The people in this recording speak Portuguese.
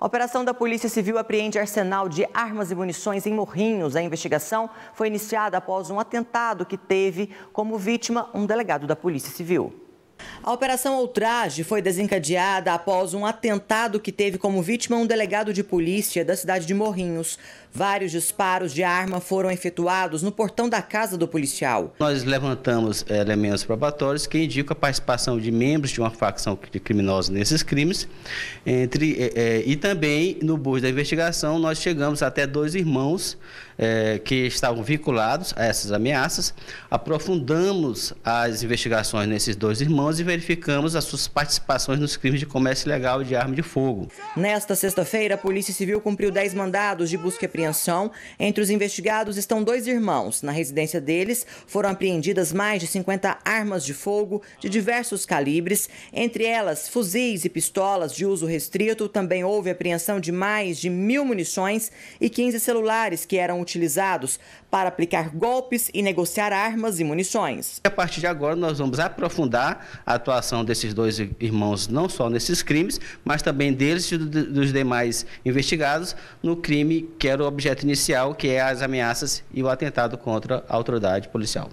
A operação da Polícia Civil apreende arsenal de armas e munições em Morrinhos. A investigação foi iniciada após um atentado que teve como vítima um delegado da Polícia Civil. A Operação Outrage foi desencadeada após um atentado que teve como vítima um delegado de polícia da cidade de Morrinhos. Vários disparos de arma foram efetuados no portão da casa do policial. Nós levantamos eh, elementos probatórios que indicam a participação de membros de uma facção criminosa nesses crimes. Entre, é, e também, no bojo da investigação, nós chegamos até dois irmãos é, que estavam vinculados a essas ameaças. Aprofundamos as investigações nesses dois irmãos 2011 verificamos as suas participações nos crimes de comércio ilegal de arma de fogo. Nesta sexta-feira, a Polícia Civil cumpriu 10 mandados de busca e apreensão. Entre os investigados estão dois irmãos. Na residência deles foram apreendidas mais de 50 armas de fogo de diversos calibres, entre elas fuzis e pistolas de uso restrito. Também houve apreensão de mais de mil munições e 15 celulares que eram utilizados para aplicar golpes e negociar armas e munições. A partir de agora, nós vamos aprofundar a atuação desses dois irmãos, não só nesses crimes, mas também deles e dos demais investigados no crime que era o objeto inicial, que é as ameaças e o atentado contra a autoridade policial.